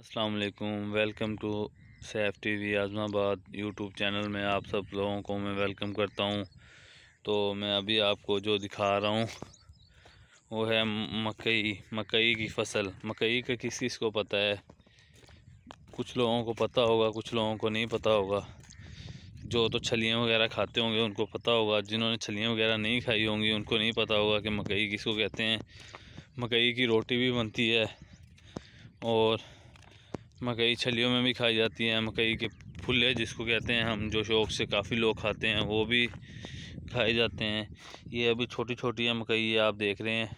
असलकुम welcome to Saif T V Azamabad YouTube channel में आप सब लोगों को मैं वेलकम करता हूँ तो मैं अभी आपको जो दिखा रहा हूँ वो है मकई मकई की फसल मकई का किस किस को पता है कुछ लोगों को पता होगा कुछ लोगों को नहीं पता होगा जो तो छलियाँ वगैरह खाते होंगे उनको पता होगा जिन्होंने छलियाँ वगैरह नहीं खाई होंगी उनको नहीं पता होगा कि मकई किसको कहते हैं मकई की रोटी भी बनती है और मकई छलियों में भी खाई जाती है मकई के फूले जिसको कहते हैं हम जो शौक से काफ़ी लोग खाते हैं वो भी खाए जाते हैं ये अभी छोटी छोटी है मकई है आप देख रहे हैं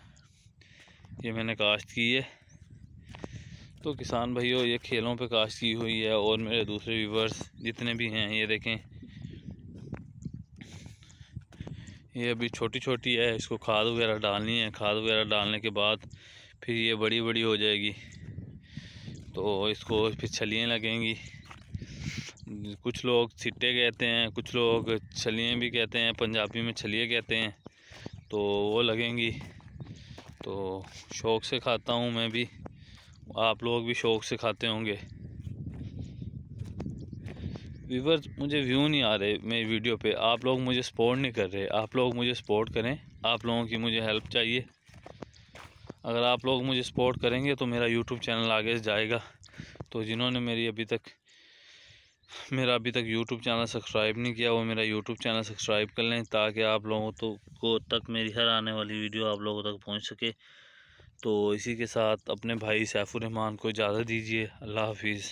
ये मैंने काश्त की है तो किसान भाइयों ये खेलों पे काश्त की हुई है और मेरे दूसरे व्यूवर्स जितने भी हैं ये देखें ये अभी छोटी छोटी है इसको खाद वगैरह डालनी है खाद वगैरह डालने के बाद फिर ये बड़ी बड़ी हो जाएगी तो इसको फिर छलियाँ लगेंगी कुछ लोग सिट्टे कहते हैं कुछ लोग छलियाँ भी कहते हैं पंजाबी में छलिए कहते हैं तो वो लगेंगी तो शौक़ से खाता हूँ मैं भी आप लोग भी शौक़ से खाते होंगे व्यूवर मुझे व्यू नहीं आ रहे मेरी वीडियो पे आप लोग मुझे सपोर्ट नहीं कर रहे आप लोग मुझे सपोर्ट करें आप लोगों की मुझे हेल्प चाहिए अगर आप लोग मुझे सपोर्ट करेंगे तो मेरा यूट्यूब चैनल आगे जाएगा तो जिन्होंने मेरी अभी तक मेरा अभी तक यूट्यूब चैनल सब्सक्राइब नहीं किया वो मेरा यूट्यूब चैनल सब्सक्राइब कर लें ताकि आप लोगों तो को तक मेरी हर आने वाली वीडियो आप लोगों तक पहुँच सके तो इसी के साथ अपने भाई सैफुररहमान को इजाज़त दीजिए अल्लाह हाफिज़